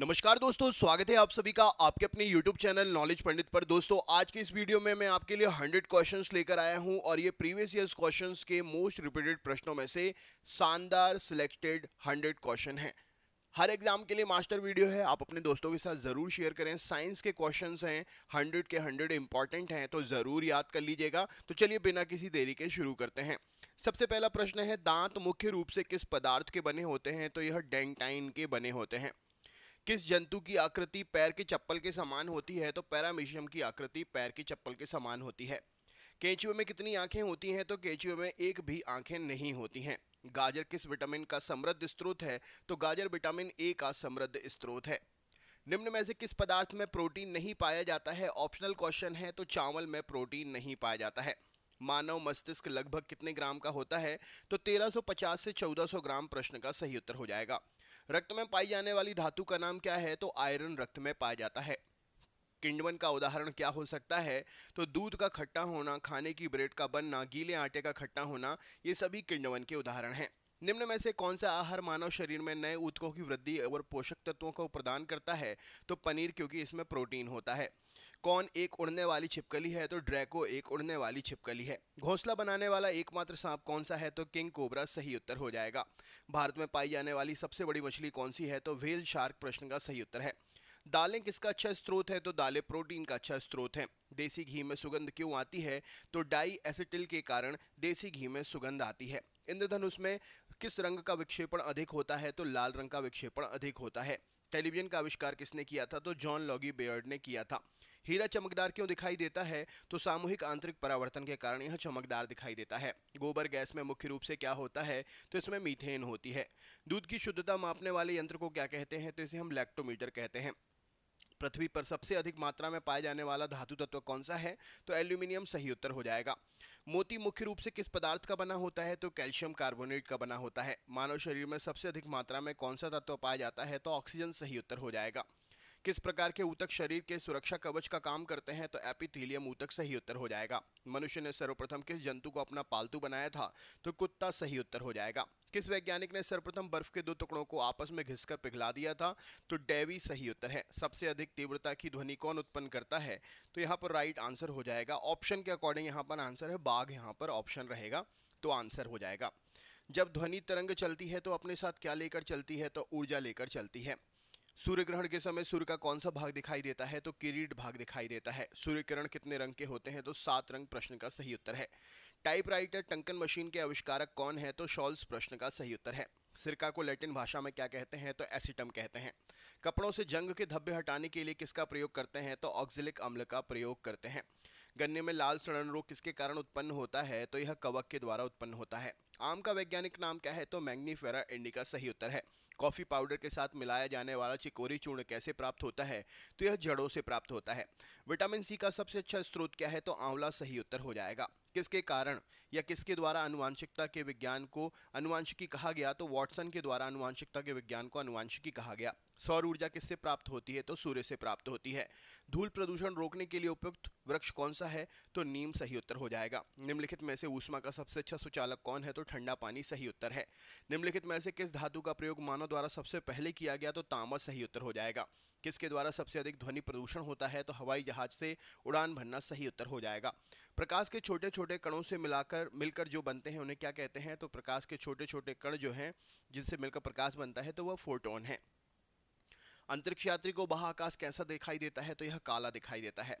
नमस्कार दोस्तों स्वागत है आप सभी का आपके अपने YouTube चैनल नॉलेज पंडित पर दोस्तों आज के इस वीडियो में मैं आपके लिए 100 क्वेश्चंस लेकर आया हूं और ये प्रीवियस ईयर्स क्वेश्चंस के मोस्ट रिपीटेड प्रश्नों में से शानदार सिलेक्टेड 100 क्वेश्चन हैं हर एग्जाम के लिए मास्टर वीडियो है आप अपने दोस्तों के साथ ज़रूर शेयर करें साइंस के क्वेश्चन हैं हंड्रेड के हंड्रेड इंपॉर्टेंट हैं तो ज़रूर याद कर लीजिएगा तो चलिए बिना किसी देरी के शुरू करते हैं सबसे पहला प्रश्न है दांत मुख्य रूप से किस पदार्थ के बने होते हैं तो यह डेंटाइन के बने होते हैं किस जंतु की आकृति पैर के चप्पल के समान होती है तो पैरामीशियम की आकृति पैर के चप्पल के समान होती है केंचुए में कितनी आंखें होती हैं तो केंचुए में एक भी आंखें नहीं होती हैं गाजर किस विटामिन का समृद्ध स्रोत है तो गाजर विटामिन ए का समृद्ध स्रोत है निम्न में से किस पदार्थ में प्रोटीन नहीं पाया जाता है ऑप्शनल क्वेश्चन है तो चावल में प्रोटीन नहीं पाया जाता है मानव मस्तिष्क लगभग कितने ग्राम का होता है तो 1350 से 1400 ग्राम प्रश्न का सही उत्तर हो जाएगा रक्त में पाई जाने वाली धातु का नाम क्या है तो आयरन रक्त में पाया जाता है किंडवन का उदाहरण क्या हो सकता है तो दूध का खट्टा होना खाने की ब्रेड का बनना गीले आटे का खट्टा होना ये सभी किंडवन के उदाहरण हैं निम्न में से कौन सा आहार मानव शरीर में नए उत्कों की वृद्धि और पोषक तत्वों को प्रदान करता है तो पनीर क्योंकि इसमें प्रोटीन होता है कौन एक उड़ने वाली छिपकली है तो ड्रैको एक उड़ने वाली छिपकली है घोंसला बनाने वाला एकमात्र सांप कौन सा है तो किंग कोबरा सही उत्तर हो जाएगा भारत में पाई जाने वाली सबसे बड़ी मछली कौन सी है तो व्हेल शार्क प्रश्न का सही उत्तर है दालें किसका अच्छा स्रोत है तो दालें प्रोटीन का अच्छा स्रोत है देसी घी में सुगंध क्यों आती है तो डाई एसिटिल के कारण देसी घी में सुगंध आती है इंद्रधनुष में किस रंग का विक्षेपण अधिक होता है तो लाल रंग का विक्षेपण अधिक होता है टेलीविजन का आविष्कार किसने किया था तो जॉन लॉगी बेयर्ड ने किया था हीरा चमकदार क्यों दिखाई देता है तो सामूहिक आंतरिक परावर्तन के कारण यह चमकदार दिखाई देता है गोबर गैस में मुख्य रूप से क्या होता है तो इसमें मीथेन होती है दूध की शुद्धता मापने वाले यंत्र को क्या कहते हैं तो इसे हम लैक्टोमीटर कहते हैं पृथ्वी पर सबसे अधिक मात्रा में पाया जाने वाला धातु तत्व कौन सा है तो एल्यूमिनियम सही उत्तर हो जाएगा मोती मुख्य रूप से किस पदार्थ का बना होता है तो कैल्शियम कार्बोनेट का बना होता है मानव शरीर में सबसे अधिक मात्रा में कौन सा तत्व पाया जाता है तो ऑक्सीजन सही उत्तर हो जाएगा किस प्रकार के ऊतक शरीर के सुरक्षा कवच का काम करते हैं तो एपिथीलियम ऊतक सही उत्तर हो जाएगा मनुष्य ने सर्वप्रथम किस जंतु को अपना पालतू बनाया था तो कुत्ता सही उत्तर हो जाएगा किस वैज्ञानिक ने सर्वप्रथम बर्फ के दो टुकड़ों को आपस में घिसकर पिघला दिया था तो डेवी सही उत्तर है सबसे अधिक तीव्रता की ध्वनि कौन उत्पन्न करता है तो यहाँ पर राइट आंसर हो जाएगा ऑप्शन के अकॉर्डिंग यहाँ पर आंसर है बाघ यहाँ पर ऑप्शन रहेगा तो आंसर हो जाएगा जब ध्वनि तरंग चलती है तो अपने साथ क्या लेकर चलती है तो ऊर्जा लेकर चलती है सूर्य ग्रहण के समय सूर्य का कौन सा भाग दिखाई देता है तो किरीट भाग दिखाई देता है सूर्य किरण कितने रंग के होते हैं तो सात रंग प्रश्न का सही उत्तर है टाइपराइटर टंकन मशीन के आविष्कारक कौन है तो शॉल्स प्रश्न का सही उत्तर है सिरका को लैटिन भाषा में क्या कहते हैं तो एसिटम कहते हैं कपड़ों से जंग के धब्बे हटाने के लिए किसका प्रयोग करते हैं तो ऑक्सिलिक अम्ल का प्रयोग करते हैं गन्ने में लाल सड़न रोग किसके कारण उत्पन्न होता है तो यह कवक के द्वारा उत्पन्न होता है आम का वैज्ञानिक नाम क्या है तो मैग्नीफेरा इंडिका सही उत्तर है कॉफ़ी पाउडर के साथ मिलाया जाने वाला चिकोरी चूर्ण कैसे प्राप्त होता है तो यह जड़ों से प्राप्त होता है विटामिन सी का सबसे अच्छा स्रोत क्या है तो आंवला सही उत्तर हो जाएगा किसके कारण या किसके द्वारा अनुवांशिकता के विज्ञान को अनुवांशिकी कहा गया तो वॉटसन के द्वारा अनुवांशिकता के विज्ञान को अनुवांशिकी कहा गया सौर ऊर्जा किससे प्राप्त होती है तो सूर्य से प्राप्त होती है धूल प्रदूषण रोकने के लिए उपयुक्त वृक्ष कौन सा है तो नीम सही उत्तर हो जाएगा निम्नलिखित में से ऊष्मा का सबसे अच्छा सुचालक कौन है तो ठंडा पानी सही उत्तर है निम्नलिखित में से किस धातु का प्रयोग मानव द्वारा सबसे पहले किया गया तो तांबा सही उत्तर हो जाएगा किसके द्वारा सबसे अधिक ध्वनि प्रदूषण होता है तो हवाई जहाज से उड़ान भरना सही उत्तर हो जाएगा प्रकाश के छोटे छोटे कणों से मिलाकर मिलकर जो बनते हैं उन्हें क्या कहते हैं तो प्रकाश के छोटे छोटे कण जो हैं जिनसे मिलकर प्रकाश बनता है तो वह फोटोन है अंतरिक्ष यात्री को बाह आकाश कैसा दिखाई देता है तो यह काला दिखाई देता है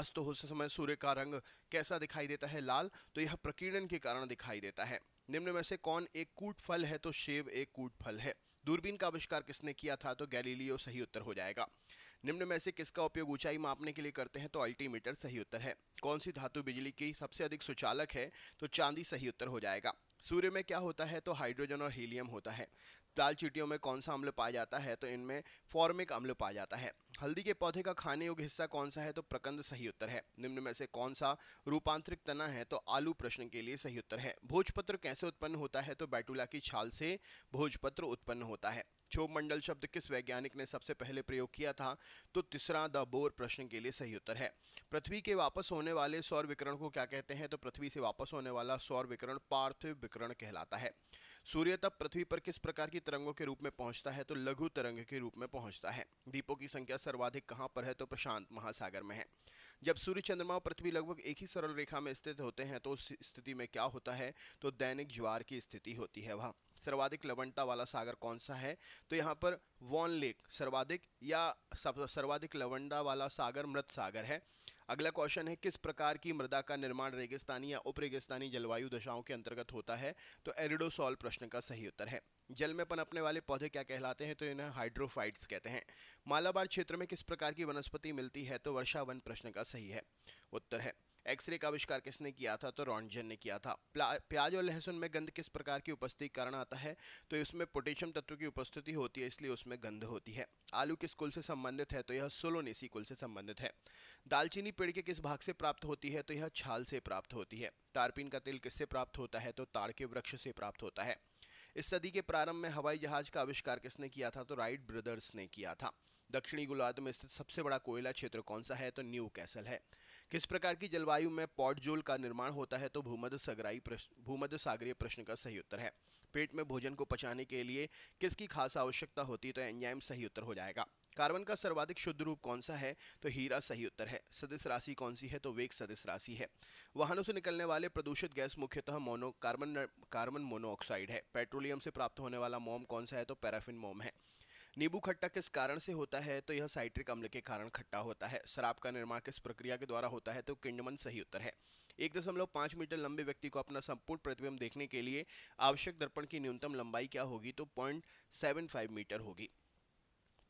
अस्त हो समय सूर्य का रंग कैसा दिखाई देता है लाल तो यह प्रकीर्णन के कारण दिखाई देता है निम्न में से कौन एक कूट फल है तो शेव एक कूट फल है दूरबीन का आविष्कार किसने किया था तो गैलीलियो सही उत्तर हो जाएगा निम्न में से किसका उपयोग ऊंचाई मापने के लिए करते हैं तो अल्टीमीटर सही उत्तर है कौन सी धातु बिजली की सबसे अधिक सुचालक है तो चांदी सही उत्तर हो जाएगा सूर्य में क्या होता है तो हाइड्रोजन और हीलियम होता है दाल चीटियों में कौन सा अम्ल पाया जाता है तो इनमें फॉर्मिक अम्ल पाया जाता है हल्दी के पौधे का खाने योग्य हिस्सा कौन सा है तो प्रकंद सही उत्तर है निम्न में से कौन सा रूपांतरिक तना है तो आलू प्रश्न के लिए सही उत्तर है भोजपत्र कैसे उत्पन्न होता है तो बैटूला की छाल से भोजपत्र उत्पन्न होता है क्षोभ मंडल शब्द किस वैज्ञानिक ने सबसे पहले प्रयोग किया था तो तीसरा द बोर प्रश्न के लिए सही उत्तर है पृथ्वी के वापस होने वाले सौर विकरण को क्या कहते हैं तो पृथ्वी से वापस होने वाला सौर विकरण पार्थिव विकरण कहलाता है सूर्य तब पृथ्वी पर किस प्रकार की तरंगों के रूप में पहुंचता है तो लघु तरंग के रूप में पहुंचता है दीपों की संख्या सर्वाधिक कहां पर है तो प्रशांत महासागर में है जब सूर्य चंद्रमा और पृथ्वी लगभग एक ही सरल रेखा में स्थित होते हैं तो उस स्थिति में क्या होता है तो दैनिक ज्वार की स्थिति होती है वह सर्वाधिक लवणता वाला सागर कौन सा है तो यहाँ पर वॉन लेक सर्वाधिक या सर्वाधिक लवणता वाला सागर मृत सागर है अगला क्वेश्चन है किस प्रकार की मृदा का निर्माण रेगिस्तानी या उप रेगिस्तानी जलवायु दशाओं के अंतर्गत होता है तो एरिडोसॉल प्रश्न का सही उत्तर है जल में पनपने वाले पौधे क्या कहलाते हैं तो इन्हें हाइड्रोफाइट्स कहते हैं मालाबार क्षेत्र में किस प्रकार की वनस्पति मिलती है तो वर्षावन प्रश्न का सही है उत्तर है एक्सरे का आविष्कार किसने किया था तो रॉन्जन ने किया था प्याज और लहसुन में गंध किस प्रकार की उपस्थिति कारण आता है तो इसमें पोटेशियम तत्व की उपस्थिति होती है इसलिए उसमें गंध होती है आलू किस कुल से संबंधित है तो यह सोलोनेसी कुल से संबंधित है दालचीनी पेड़ के किस भाग से प्राप्त होती है तो यह छाल से प्राप्त होती है तारपीन का तेल किससे प्राप्त होता है तो ताड़ के वृक्ष से प्राप्त होता है इस सदी के प्रारंभ में हवाई जहाज का आविष्कार किसने किया था तो राइट ब्रदर्स ने किया था दक्षिणी गोलार्ध में स्थित सबसे बड़ा कोयला क्षेत्र कौन सा है तो न्यू कैसल है किस प्रकार की जलवायु में पॉटजोल का निर्माण होता है तो भूमध्य सगराई प्रश्न भूमध्य सागरीय प्रश्न का सही उत्तर है पेट में भोजन को पचाने के लिए किसकी खास आवश्यकता होती है तो एंजाइम सही उत्तर हो जाएगा कार्बन का सर्वाधिक शुद्ध रूप कौन सा है तो हीरा सही उत्तर है सदस्य राशि कौन सी है तो वेग सदस्य राशि है वाहनों से निकलने वाले प्रदूषित गैस मुख्यतः मोनो कार्बन कार्बन मोनोऑक्साइड है पेट्रोलियम से प्राप्त होने वाला मोम कौन सा है तो पैराफिन मोम है नींबू खट्टा किस कारण से होता है तो यह साइट्रिक अम्ल के कारण खट्टा होता है शराब का निर्माण किस प्रक्रिया के द्वारा होता है तो किंडमन सही उत्तर है एक दशमलव पाँच मीटर लंबे व्यक्ति को अपना संपूर्ण प्रतिबिंब देखने के लिए आवश्यक दर्पण की न्यूनतम लंबाई क्या होगी तो पॉइंट सेवन फाइव मीटर होगी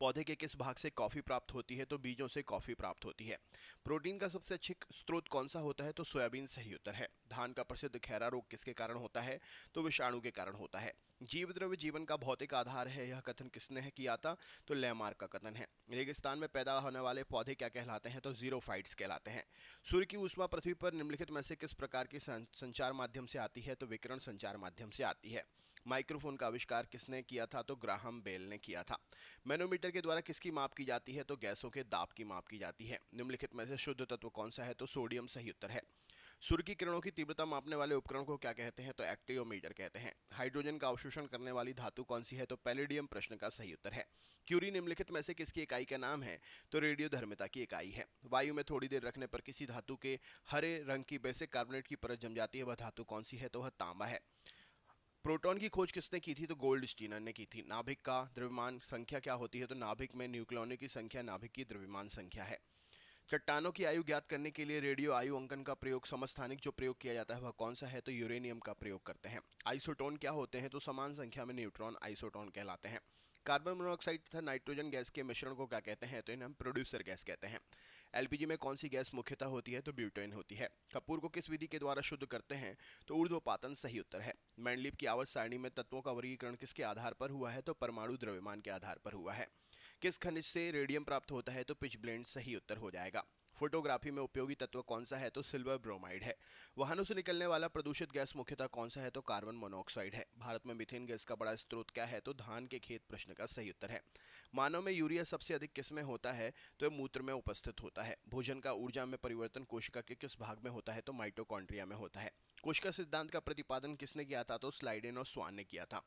पौधे के किस भाग से कॉफ़ी प्राप्त होती है तो बीजों से कॉफ़ी प्राप्त होती है प्रोटीन का सबसे अच्छी स्रोत कौन सा होता है तो सोयाबीन सही उत्तर है धान का प्रसिद्ध खैरा रोग किसके कारण होता है तो विषाणु के कारण होता है जीव द्रव्य जीवन का भौतिक आधार है यह कथन किसने है किया था तो लेमार का कथन है रेगिस्तान में पैदा होने वाले पौधे क्या कहलाते हैं तो जीरोफाइट्स कहलाते हैं सूर्य की ऊष्मा पृथ्वी पर निम्नलिखित में से किस प्रकार की संचार माध्यम से आती है तो विकरण संचार माध्यम से आती है माइक्रोफोन का आविष्कार किसने किया था तो ग्राहम बेल ने किया था मैनोमीटर के द्वारा किसकी माप की जाती है तो गैसों के दाब की माप की जाती है निम्नलिखित में से शुद्ध तत्व कौन सा है तो सोडियम सही उत्तर है सूर्य की किरणों की तीव्रता मापने वाले उपकरण को क्या कहते हैं तो एक्टियोमीटर कहते हैं हाइड्रोजन का अवशोषण करने वाली धातु कौन सी है तो पेलेडियम प्रश्न का सही उत्तर है क्यूरी निम्नलिखित में से किसकी इकाई का नाम है तो रेडियो धर्मिता की इकाई है वायु में थोड़ी देर रखने पर किसी धातु के हरे रंग की बेसिक कार्बोनेट की परत जम जाती है वह धातु कौन सी है तो वह तांबा है प्रोटॉन की खोज किसने की थी तो गोल्ड स्टीनर ने की थी नाभिक का द्रव्यमान संख्या क्या होती है तो नाभिक में न्यूक्लोनों की संख्या नाभिक की द्रव्यमान संख्या है चट्टानों की आयु ज्ञात करने के लिए रेडियो आयु अंकन का प्रयोग समस्थानिक जो प्रयोग किया जाता है वह कौन सा है तो यूरेनियम का प्रयोग करते हैं आइसोटोन क्या होते हैं तो समान संख्या में न्यूट्रॉन आइसोटोन कहलाते हैं कार्बन मोनोऑक्साइड तथा नाइट्रोजन गैस के मिश्रण को क्या कहते हैं तो इन्हें हम प्रोड्यूसर गैस कहते हैं एलपीजी में कौन सी गैस मुख्यतः होती है तो ब्यूटेन होती है कपूर को किस विधि के द्वारा शुद्ध करते हैं तो ऊर्ध्वपातन सही उत्तर है मैंडलिप की आवर्त सारणी में तत्वों का वर्गीकरण किसके आधार पर हुआ है तो परमाणु द्रव्यमान के आधार पर हुआ है किस खनिज से रेडियम प्राप्त होता है तो पिच ब्लेंड सही उत्तर हो जाएगा फोटोग्राफी में उपयोगी तत्व कौन सा है तो सिल्वर ब्रोमाइड है वाहनों से निकलने वाला प्रदूषित गैस मुख्यतः कौन सा है तो कार्बन मोनोऑक्साइड है भारत में मिथेन गैस का बड़ा स्रोत क्या है तो धान के खेत प्रश्न का सही उत्तर है मानव में यूरिया सबसे अधिक किस में होता है तो मूत्र में उपस्थित होता है भोजन का ऊर्जा में परिवर्तन कोशिका के किस भाग में होता है तो माइटोकॉन्ड्रिया में होता है कोशिका सिद्धांत का प्रतिपादन किसने किया था तो स्लाइडेन और स्वान ने किया था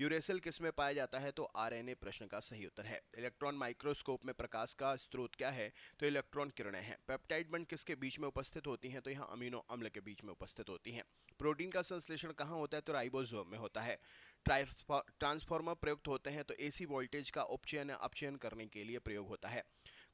यूरेसिल किस में पाया जाता है तो आरएनए प्रश्न का सही उत्तर है इलेक्ट्रॉन माइक्रोस्कोप में प्रकाश का स्रोत क्या है तो इलेक्ट्रॉन किरणें हैं पेप्टाइड बंड किसके बीच में उपस्थित होती हैं तो यहाँ अमीनो अम्ल के बीच में उपस्थित होती हैं प्रोटीन का संश्लेषण कहाँ होता है तो राइबोजोम में होता है ट्रांसफॉर्मर प्रयुक्त होते हैं तो एसी वोल्टेज का उपचयन अपचयन करने के लिए प्रयोग होता है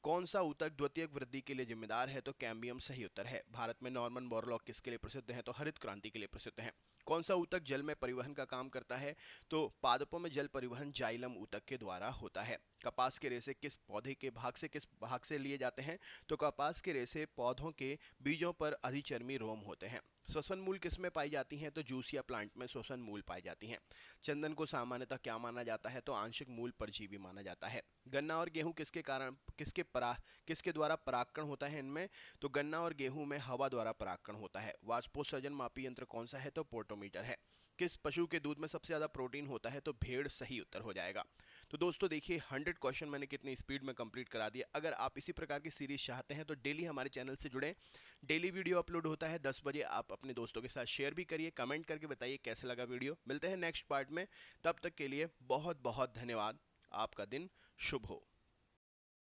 कौन सा ऊतक द्वितीय वृद्धि के लिए जिम्मेदार है तो कैम्बियम सही उत्तर है भारत में नॉर्मन बोरलॉक किसके लिए प्रसिद्ध है तो हरित क्रांति के लिए प्रसिद्ध है कौन सा ऊतक जल में परिवहन का काम करता है तो पादपों में जल परिवहन जाइलम ऊतक के द्वारा होता है कपास के रेसे किस पौधे के भाग से किस भाग से लिए जाते हैं तो कपास के रेसे पौधों के बीजों पर अधिचर्मी रोम होते हैं श्वसन मूल किस में पाई जाती हैं तो जूस या प्लांट में श्वसन मूल पाई जाती हैं चंदन को सामान्यतः क्या माना जाता है तो आंशिक मूल परजीवी माना जाता है गन्ना और गेहूं किसके कारण किसके परा किसके द्वारा परागकण होता है इनमें तो गन्ना और गेहूं में हवा द्वारा परागकण होता है वाष्पोत्सर्जन मापी यंत्र कौन सा है तो पोर्टोमीटर है किस पशु के दूध में सबसे ज़्यादा प्रोटीन होता है तो भेड़ सही उत्तर हो जाएगा तो दोस्तों देखिए हंड्रेड क्वेश्चन मैंने कितनी स्पीड में कंप्लीट करा दिया अगर आप इसी प्रकार की सीरीज चाहते हैं तो डेली हमारे चैनल से जुड़े डेली वीडियो अपलोड होता है दस बजे आप अपने दोस्तों के साथ शेयर भी करिए कमेंट करके बताइए कैसे लगा वीडियो मिलते हैं नेक्स्ट पार्ट में तब तक के लिए बहुत बहुत धन्यवाद आपका दिन शुभ हो